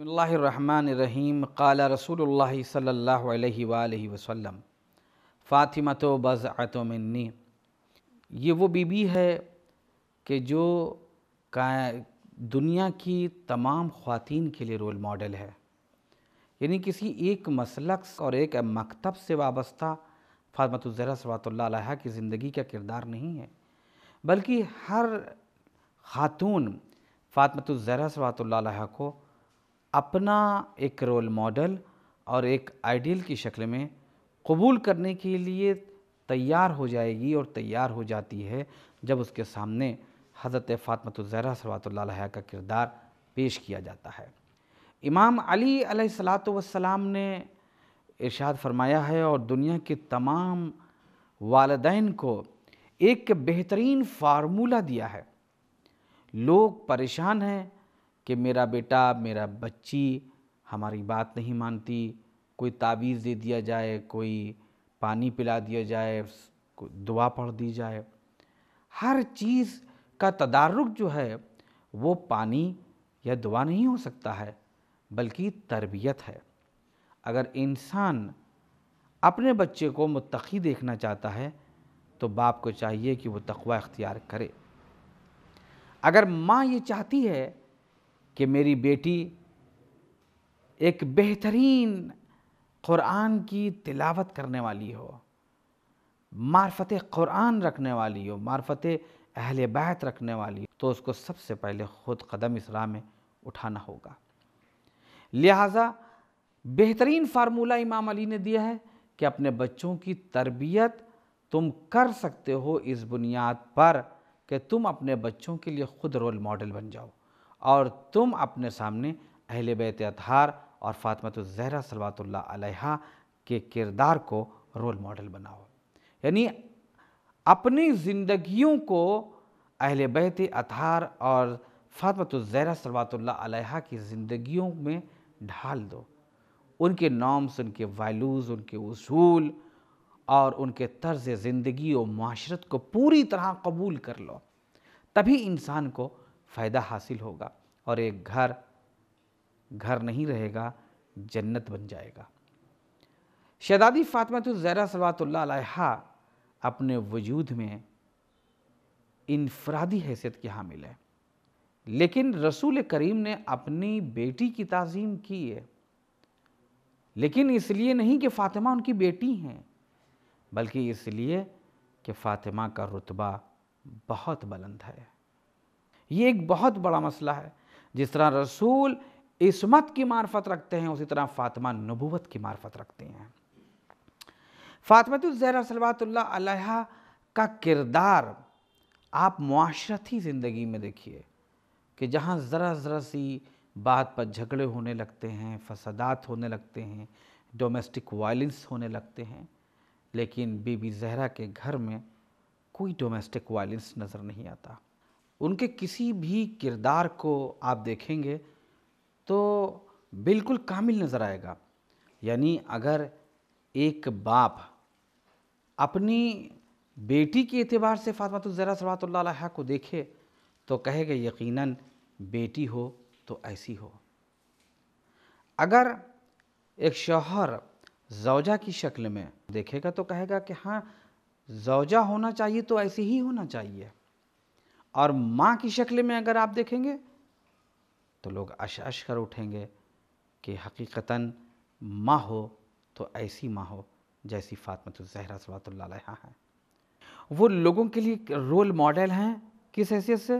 बसमीम काल रसूल सल्ला वसम फ़ातिमा तो बज़अत मन्नी ये वो बीबी है कि जो का दुनिया की तमाम ख़वातीन के लिए रोल मॉडल है यानी किसी एक मसलक और एक मकतब से वाबस्ता फ़ातमतुज़हरा सवातल्ला की ज़िंदगी का किरदार नहीं है बल्कि हर ख़ातून फ़ातमत फ़ातमतुज़हरा सवातल्ला को अपना एक रोल मॉडल और एक आइडियल की शक्ल में कबूल करने के लिए तैयार हो जाएगी और तैयार हो जाती है जब उसके सामने हज़रत फ़ातमतुज़हरा सलातल्ला का किरदार पेश किया जाता है इमाम अली सलात ने इरशाद फरमाया है और दुनिया के तमाम वालदेन को एक बेहतरीन फार्मूला दिया है लोग परेशान हैं कि मेरा बेटा मेरा बच्ची हमारी बात नहीं मानती कोई तावीज़ दे दिया जाए कोई पानी पिला दिया जाए दुआ पढ़ दी जाए हर चीज़ का तदारुक जो है वो पानी या दुआ नहीं हो सकता है बल्कि तरबियत है अगर इंसान अपने बच्चे को मुतकी देखना चाहता है तो बाप को चाहिए कि वो तकवा इख्तियार करे अगर माँ ये चाहती है कि मेरी बेटी एक बेहतरीन क़ुरान की तिलावत करने वाली हो मार्फत क़ुरान रखने वाली हो मार्फत अहल बैत रखने वाली तो उसको सबसे पहले ख़ुद कदम इस राह में उठाना होगा लिहाजा बेहतरीन फार्मूला इमाम अली ने दिया है कि अपने बच्चों की तरबियत तुम कर सकते हो इस बुनियाद पर कि तुम अपने बच्चों के लिए ख़ुद रोल मॉडल बन जाओ और तुम अपने सामने अहल बैत अतहार और फ़ातमत ज़हरा सलवातुल्ला अलैहा के किरदार को रोल मॉडल बनाओ यानी अपनी ज़िंदगियों को अहल बैत अतहार और फ़ातमत ज़हरा सलवातुल्ला अलैहा की ज़िंदगियों में ढाल दो उनके नॉम्स उनके वैल्यूज़ उनके असूल और उनके तर्ज ज़िंदगी और माशरत को पूरी तरह कबूल कर लो तभी इंसान को फ़ायदा हासिल होगा और एक घर घर नहीं रहेगा जन्नत बन जाएगा शदादी फ़ातमतुज़रा सवातुल्ला अपने वजूद में इनफरादी हैसियत की हामिल है लेकिन रसूल करीम ने अपनी बेटी की तज़ीम की है लेकिन इसलिए नहीं कि फ़ातिमा उनकी बेटी हैं बल्कि इसलिए कि फ़ातिमा का रुतबा बहुत बुलंद है ये एक बहुत बड़ा मसला है जिस तरह रसूल इसमत की मार्फत रखते हैं उसी तरह फ़ातिमा नबूवत की मार्फत रखते हैं फ़ातमतुलजहरा सलवातल्ला का किरदार आप मुआरती ज़िंदगी में देखिए कि जहाँ ज़रा ज़रा सी बात पर झगड़े होने लगते हैं फसादात होने लगते हैं डोमेस्टिक वायलेंस होने लगते हैं लेकिन बीबी जहरा के घर में कोई डोमेस्टिक वायलेंस नज़र नहीं आता उनके किसी भी किरदार को आप देखेंगे तो बिल्कुल कामिल नज़र आएगा यानी अगर एक बाप अपनी बेटी के अतबार से फातमा तो ज़रा को देखे तो कहेगा यकीनन बेटी हो तो ऐसी हो अगर एक शौहर जौजा की शक्ल में देखेगा तो कहेगा कि हाँ जौजा होना चाहिए तो ऐसे ही होना चाहिए और माँ की शक्ल में अगर आप देखेंगे तो लोग अश अश कर उठेंगे कि हकीकता माँ हो तो ऐसी माँ हो जैसी फ़ातमत जहरा सलातुल्ला है वो लोगों के लिए रोल मॉडल हैं किस हैसियत से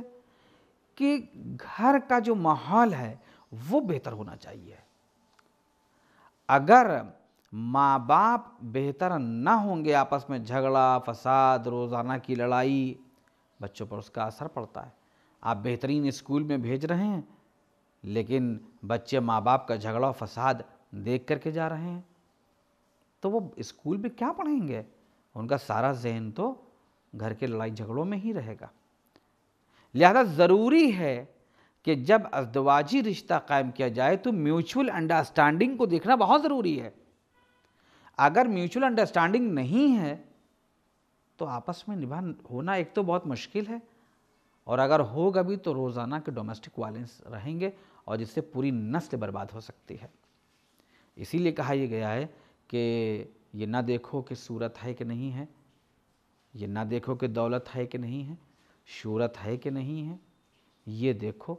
कि घर का जो माहौल है वो बेहतर होना चाहिए अगर माँ बाप बेहतर ना होंगे आपस में झगड़ा फसाद रोज़ाना की लड़ाई बच्चों पर उसका असर पड़ता है आप बेहतरीन स्कूल में भेज रहे हैं लेकिन बच्चे माँ बाप का झगड़ा फसाद देख करके जा रहे हैं तो वो स्कूल में क्या पढ़ेंगे उनका सारा जहन तो घर के लड़ाई झगड़ों में ही रहेगा लिहाजा ज़रूरी है कि जब अजदवाजी रिश्ता कायम किया जाए तो म्यूचुअल अंडरस्टैंडिंग को देखना बहुत ज़रूरी है अगर म्यूचुअल अंडरस्टैंडिंग नहीं है तो आपस में निभा होना एक तो बहुत मुश्किल है और अगर होगा भी तो रोज़ाना के डोमेस्टिक वायलेंस रहेंगे और जिससे पूरी नस्ल बर्बाद हो सकती है इसीलिए कहा यह गया है कि ये ना देखो कि सूरत है कि नहीं है ये ना देखो कि दौलत है कि नहीं है शूरत है कि नहीं है ये देखो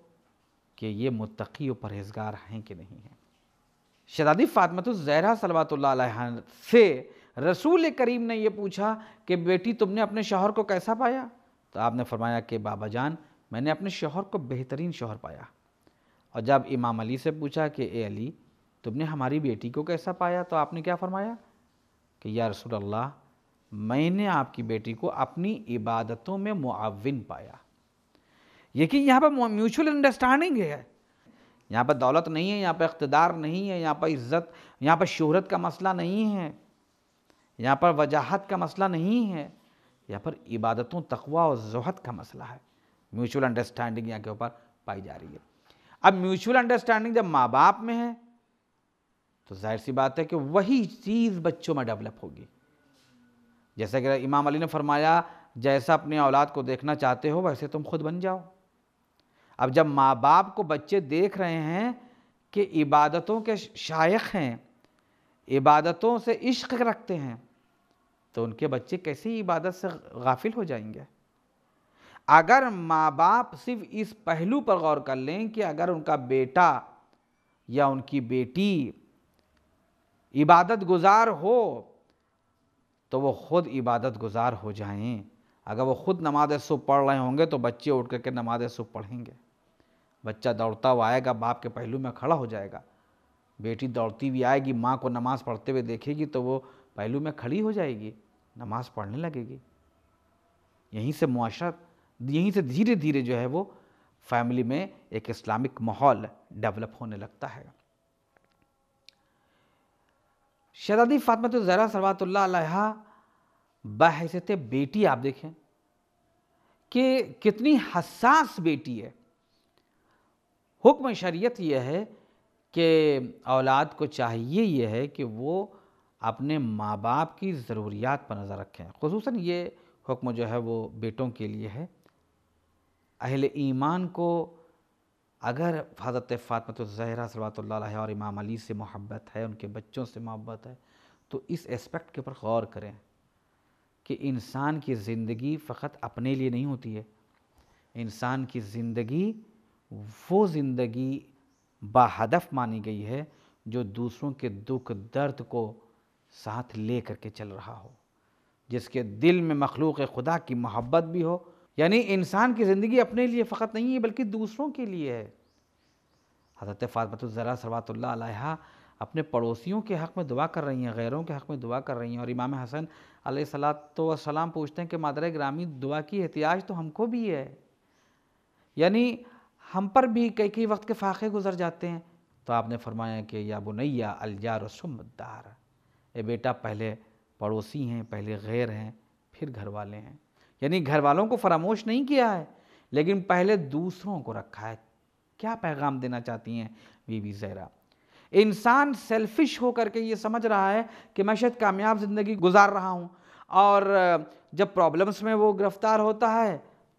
कि ये मुतकी और परहेजगार हैं कि नहीं हैं शदादी फ़ातमत तो ज़हरा सलवात से रसूल करीम ने यह पूछा कि बेटी तुमने अपने शोहर को कैसा पाया तो आपने फरमाया कि बाबा जान मैंने अपने शोहर को बेहतरीन शोहर पाया और जब इमाम अली से पूछा कि ए अली तुमने हमारी बेटी को कैसा पाया तो आपने क्या फरमाया कि या रसूल अल्लाह मैंने आपकी बेटी को अपनी इबादतों में मुआविन पाया यकीन यहाँ पर म्यूचुअल अंडरस्टैंडिंग है यहाँ पर दौलत नहीं है यहाँ पर इकतदार नहीं है यहाँ पर इज़्ज़त यहाँ पर शोहरत का मसला नहीं है यहाँ पर वजाहत का मसला नहीं है यहाँ पर इबादतों तकवा और जहत का मसला है म्यूचुअल अंडरस्टैंडिंग यहाँ के ऊपर पाई जा रही है अब म्यूचुअल अंडरस्टैंडिंग जब माँ बाप में है तो जाहिर सी बात है कि वही चीज़ बच्चों में डेवलप होगी जैसा कि इमाम अली ने फरमाया जैसा अपनी औलाद को देखना चाहते हो वैसे तुम खुद बन जाओ अब जब माँ बाप को बच्चे देख रहे हैं कि इबादतों के शायक हैं इबादतों से इश्क रखते हैं तो उनके बच्चे कैसे इबादत से गाफिल हो जाएंगे अगर माँ बाप सिर्फ इस पहलू पर गौर कर लें कि अगर उनका बेटा या उनकी बेटी इबादत गुजार हो तो वो ख़ुद इबादत गुजार हो जाएं अगर वो ख़ुद नमाज सुबह पढ़ रहे होंगे तो बच्चे उठ करके नमाज सुबह पढ़ेंगे बच्चा दौड़ता हुआ आएगा बाप के पहलू में खड़ा हो जाएगा बेटी दौड़ती हुई आएगी माँ को नमाज़ पढ़ते हुए देखेगी तो वो पहलू में खड़ी हो जाएगी नमाज़ पढ़ने लगेगी यहीं से मुआरा यहीं से धीरे धीरे जो है वो फैमिली में एक इस्लामिक माहौल डेवलप होने लगता है शहजादी फातमत तो ज़रा सरवातल्ला बहसत बेटी आप देखें कि कितनी हसास बेटी है हुक्म शरीयत यह है के औलाद को चाहिए ये है कि वो अपने माँ बाप की ज़रूरियात पर नज़र रखें खसूस ये हुक्म जो है वो बेटों के लिए है अहल ईमान को अगर हज़रत फ़ातमत तो ज़हरा सलवात और इमाम अली से मोहब्बत है उनके बच्चों से मोहब्बत है तो इस एस्पेक्ट के ऊपर गौर करें कि इंसान की ज़िंदगी फ़कत अपने लिए नहीं होती है इंसान की ज़िंदगी वो ज़िंदगी बाहदफ मानी गई है जो दूसरों के दुख दर्द को साथ ले करके चल रहा हो जिसके दिल में मखलूक खुदा की मोहब्बत भी हो यानी इंसान की ज़िंदगी अपने लिए फ़कत नहीं है बल्कि दूसरों के लिए है हज़रत फ़ातमतुल्ज़रा तो सरवातल्ला अपने पड़ोसियों के हक़ में दुआ कर रही हैं गैरों के हक़ में दुआ कर रही हैं और इमाम हसन सलाम पूछते हैं कि मादर ग्रामी दुआ की एहतियाज तो हमको भी है यानी हम पर भी कई कई वक्त के फाख़े गुजर जाते हैं तो आपने फरमाया कि या बुनैया अलजार सुमदार ए बेटा पहले पड़ोसी हैं पहले गैर हैं फिर घर वाले हैं यानी घर वालों को फरामोश नहीं किया है लेकिन पहले दूसरों को रखा है क्या पैगाम देना चाहती हैं बीबी जहरा इंसान सेल्फिश होकर के ये समझ रहा है कि मैं शायद कामयाब ज़िंदगी गुजार रहा हूँ और जब प्रॉब्लम्स में वो गिरफ्तार होता है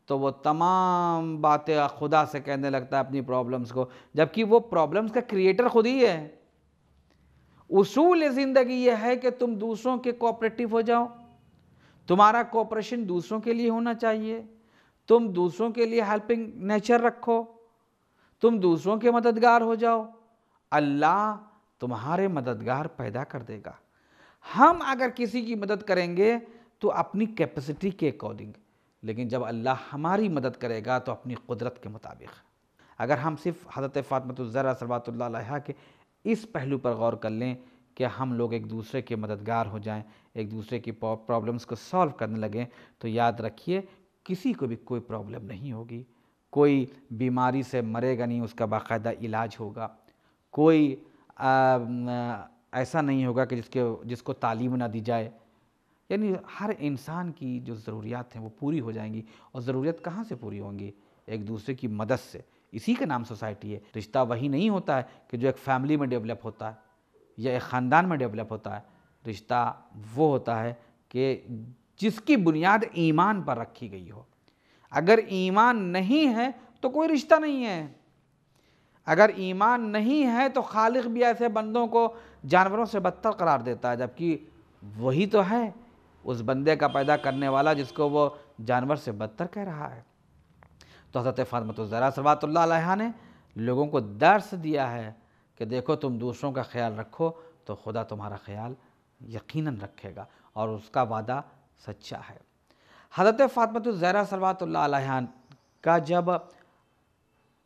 तो वो तमाम बातें खुदा से कहने लगता है अपनी प्रॉब्लम्स को जबकि वो प्रॉब्लम्स का क्रिएटर खुद ही है उसूल ज़िंदगी यह है कि तुम दूसरों के कोऑपरेटिव हो जाओ तुम्हारा कोऑपरेशन दूसरों के लिए होना चाहिए तुम दूसरों के लिए हेल्पिंग नेचर रखो तुम दूसरों के मददगार हो जाओ अल्लाह तुम्हारे मददगार पैदा कर देगा हम अगर किसी की मदद करेंगे तो अपनी कैपेसिटी के अकॉर्डिंग लेकिन जब अल्लाह हमारी मदद करेगा तो अपनी कुदरत के मुताबिक अगर हम सिर्फ हज़रत फ़ातमतुल्ज़रा सलवातुल्ला के इस पहलू पर गौर कर लें कि हम लोग एक दूसरे के मददगार हो जाएं, एक दूसरे की प्रॉब्लम्स को सॉल्व करने लगें तो याद रखिए किसी को भी कोई प्रॉब्लम नहीं होगी कोई बीमारी से मरेगा नहीं उसका बाकायदा इलाज होगा कोई आ, आ, ऐसा नहीं होगा कि जिसके जिसको तालीम ना दी जाए यानी हर इंसान की जो ज़रूरियात हैं वो पूरी हो जाएंगी और ज़रूरत कहाँ से पूरी होंगी एक दूसरे की मदद से इसी का नाम सोसाइटी है रिश्ता वही नहीं होता है कि जो एक फैमिली में डेवलप होता है या एक ख़ानदान में डेवलप होता है रिश्ता वो होता है कि जिसकी बुनियाद ईमान पर रखी गई हो अगर ईमान नहीं है तो कोई रिश्ता नहीं है अगर ईमान नहीं है तो खालिक भी ऐसे बंदों को जानवरों से बदतर करार देता है जबकि वही तो है उस बंदे का पैदा करने वाला जिसको वो जानवर से बदतर कह रहा है तो हज़रत तो ज़रा सवातल्ला ने लोगों को दर्स दिया है कि देखो तुम दूसरों का ख्याल रखो तो खुदा तुम्हारा ख्याल यकीनन रखेगा और उसका वादा सच्चा है हज़रत तो ज़रा सवातल्ला का जब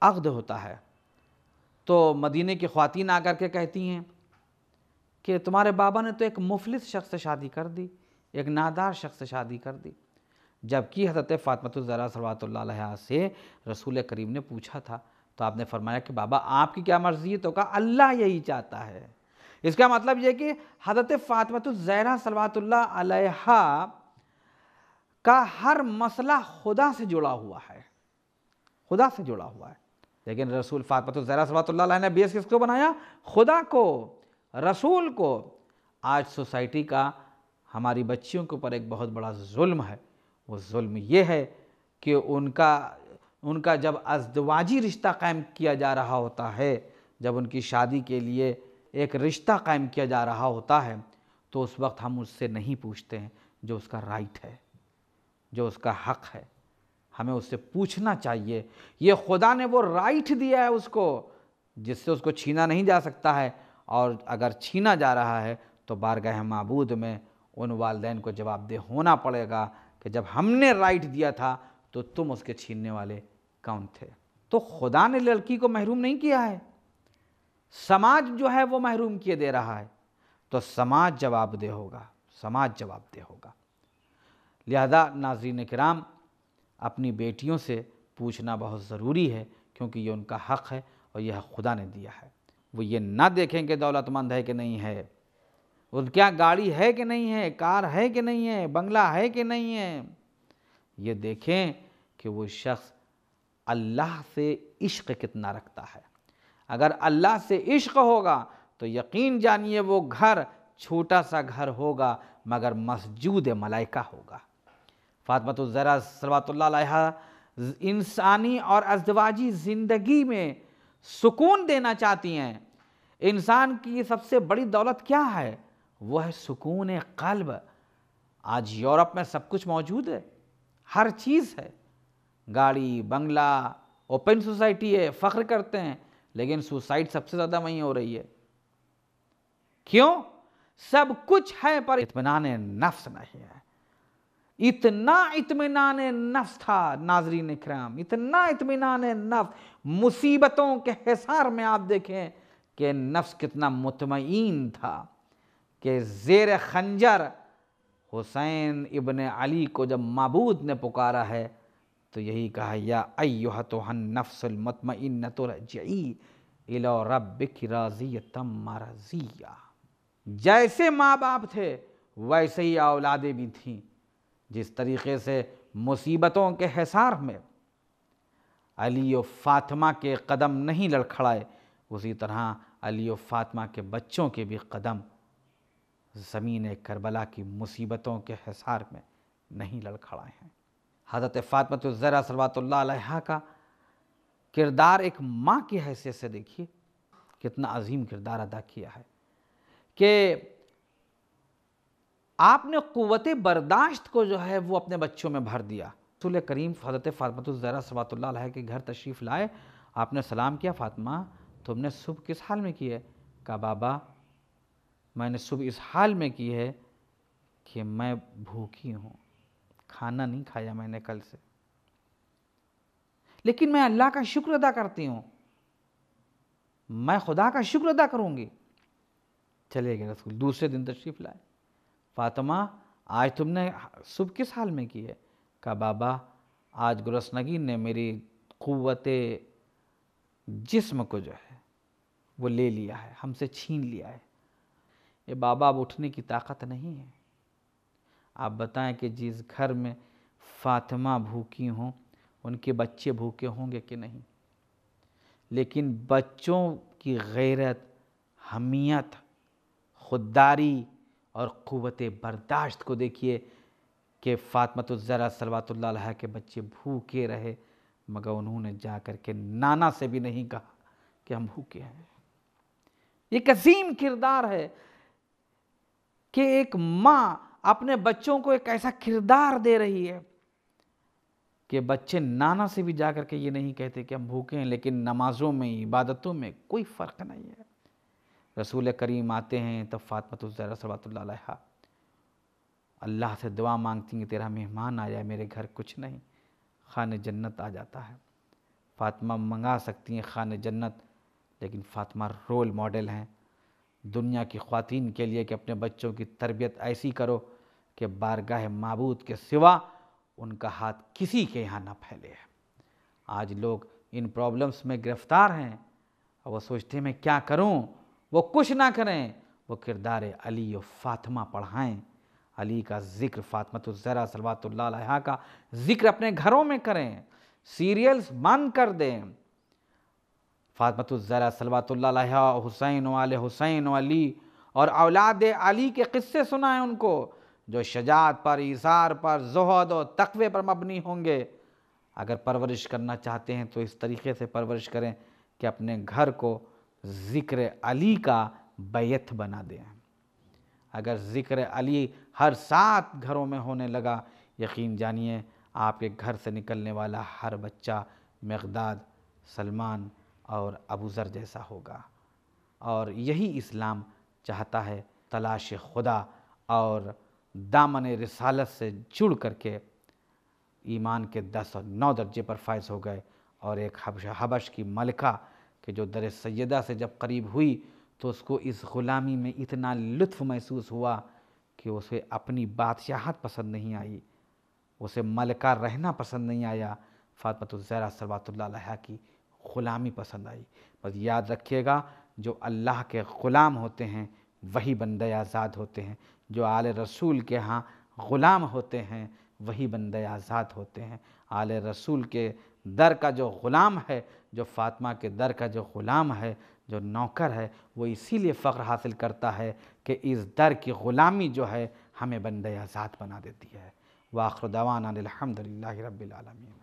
अगद होता है तो मदीने की ख़वातीन आकर के कहती हैं कि तुम्हारे बाबा ने तो एक मुफलिस शख्स से शादी कर दी एक नादार शख्स शादी कर दी जबकि हज़रत जरा सल्ला से रसूल करीम ने पूछा था तो आपने फरमाया कि बाबा आपकी क्या मर्ज़ी है तो कहा अल्लाह यही चाहता है इसका मतलब यह कि हज़रत फ़ातमतुल्ज़रा सलात का हर मसला खुदा से जुड़ा हुआ है खुदा से जुड़ा हुआ है लेकिन रसूल फ़ातमतुल्ज़रा सलात ने बेस किसको बनाया खुदा को रसूल को आज सोसाइटी का हमारी बच्चियों के ऊपर एक बहुत बड़ा जुल्म है वो जुल्म ये है कि उनका उनका जब अजदवाजी रिश्ता कायम किया जा रहा होता है जब उनकी शादी के लिए एक रिश्ता कायम किया जा रहा होता है तो उस वक्त हम उससे नहीं पूछते हैं जो उसका राइट है जो उसका हक है हमें उससे पूछना चाहिए ये खुदा ने वो राइट दिया है उसको जिससे उसको छीना नहीं जा सकता है और अगर छीना जा रहा है तो बारगाह मबूद में उन वालदेन को जवाबदेह होना पड़ेगा कि जब हमने राइट दिया था तो तुम उसके छीनने वाले कौन थे तो खुदा ने लड़की को महरूम नहीं किया है समाज जो है वो महरूम किए दे रहा है तो समाज जवाबदेह होगा समाज जवाबदेह होगा लिहाजा नाजरीन कराम अपनी बेटियों से पूछना बहुत ज़रूरी है क्योंकि ये उनका हक़ है और यह खुदा ने दिया है वो ये ना देखें कि दौलतमंद है कि नहीं है और क्या गाड़ी है कि नहीं है कार है कि नहीं है बंगला है कि नहीं है ये देखें कि वो शख्स अल्लाह से इश्क कितना रखता है अगर अल्लाह से इश्क होगा तो यकीन जानिए वो घर छोटा सा घर होगा मगर मस्जूद मलाइका होगा फातमत ज़रा सलातल्ला इंसानी और अजवाजी ज़िंदगी में सुकून देना चाहती हैं इंसान की सबसे बड़ी दौलत क्या है वह सुकून कल्ब आज यूरोप में सब कुछ मौजूद है हर चीज़ है गाड़ी बंगला ओपन सोसाइटी है फ़ख्र करते हैं लेकिन सुसाइड सबसे ज़्यादा वहीं हो रही है क्यों सब कुछ है पर इतमान नफ्स नहीं है इतना इतमान नफ्स था नाजरीन क्राम इतना इतमान नफ्स मुसीबतों के हिसार में आप देखें कि नफ्स कितना मुतमईन था कि ज़ेर खंजर हुसैन इबन अली को जब मबूद ने पुकारा है तो यही कहा या अयोह तो हन नफ्सलमतमिन तो रजई इलो रबिक जैसे माँ बाप थे वैसे ही औलादें भी थीं जिस तरीके से मुसीबतों के हिसार में अली और फातिमा के कदम नहीं लड़खड़ाए उसी तरह अली और फातिमा के बच्चों के भी कदम ज़मीन करबला की मुसीबतों के हिसार में नहीं लड़खड़ाए हैं हज़रत फ़ातमत तो ज़रा सलवातल्ला का किरदार एक माँ की हैसियत से देखिए कितना अजीम किरदार अदा किया है कि आपने क़वत बर्दाश्त को जो है वो अपने बच्चों में भर दिया रसूल करीम हज़रत फ़ातमत तो ज़रा सवातल्ला के घर तशरीफ़ लाए आपने सलाम किया फ़ातिमा तुमने सुबह किस हाल में किए का बाबा मैंने सुबह इस हाल में की है कि मैं भूखी हूँ खाना नहीं खाया मैंने कल से लेकिन मैं अल्लाह का शुक्र अदा करती हूँ मैं खुदा का शुक्र अदा करूँगी चले गए रसूल दूसरे दिन तशरीफ़ लाए फातिमा आज तुमने सुबह किस हाल में की है कहा बाबा आज गुरसनगी ने मेरी क़वत जिस्म को जो है वो ले लिया है हमसे छीन लिया है ये बाबा अब उठने की ताकत नहीं है आप बताएं कि जिस घर में फातिमा भूखी हों उनके बच्चे भूखे होंगे कि नहीं लेकिन बच्चों की गैरत हमियत खुददारी और क़वत बर्दाश्त को देखिए कि फ़ातमतुल्ज़रा सलवातुल्ल के बच्चे भूखे रहे मगर उन्होंने जा कर के नाना से भी नहीं कहा कि हम भूखे हैं ये कसीम किरदार है कि एक माँ अपने बच्चों को एक ऐसा किरदार दे रही है कि बच्चे नाना से भी जा के ये नहीं कहते कि हम भूखे हैं लेकिन नमाज़ों में इबादतों में कोई फ़र्क नहीं है रसूल करीम आते हैं तब फ़ातमतुल्ज़रा सबातुल्ला अल्लाह से दुआ मांगती हैं तेरा मेहमान आ जाए मेरे घर कुछ नहीं खान जन्नत आ जाता है फ़ातिमा मंगा सकती हैं खान जन्नत लेकिन फ़ातिमा रोल मॉडल हैं दुनिया की खातिन के लिए कि अपने बच्चों की तरबियत ऐसी करो कि बारगाह मबूद के सिवा उनका हाथ किसी के यहाँ ना फैले आज लोग इन प्रॉब्लम्स में गिरफ़्तार हैं और वो सोचते हैं मैं क्या करूँ वो कुछ ना करें वो किरदार अली और फातिमा पढ़ाएँ अली का ज़िक्र ज़रा सलवातुल्ला का ज़िक्र अपने घरों में करें सीरियल्स बंद कर दें फ़ातमतुज़रा सलवातुल्ला हुसैन वाल हुसैन अली और औलाद अली के क़स्से सुनाएं उनको जो शजात पर इसार पर जहद और तकवे पर मबनी होंगे अगर परवरिश करना चाहते हैं तो इस तरीके से परवरिश करें कि अपने घर को ज़िक्र अली का बैत बना दें अगर ज़िक्र अली हर सात घरों में होने लगा यकीन जानिए आपके घर से निकलने वाला हर बच्चा मकदाद सलमान और अबूज़र जैसा होगा और यही इस्लाम चाहता है तलाश खुदा और दामन रसालत से जुड़ करके ईमान के दस और नौ दर्जे पर फायज हो गए और एक हबश हबश की मलका कि जो दर सैदा से जब करीब हुई तो उसको इस ग़ुलामी में इतना लुत्फ़ महसूस हुआ कि उसे अपनी बादशाहत पसंद नहीं आई उसे मलका रहना पसंद नहीं आया फ़ातमत ज़रा सरवात की ग़ुलामी पसंद आई बस याद रखिएगा जो अल्लाह के ग़ुलाम होते हैं वही बंद आज़ाद होते हैं जो आले रसूल के यहाँ ग़ुलाम होते हैं वही बंद आज़ाद होते हैं आल रसूल के दर का जो ग़ुलाम है जो फातमा के दर का जो ग़ुलाम है जो नौकर है वो इसीलिए फ़ख्र हासिल करता है कि इस दर की ग़ुलामी जो है हमें बंद आज़ाद बना देती है वाखरदवान अलहमदिल्ला रबालमीन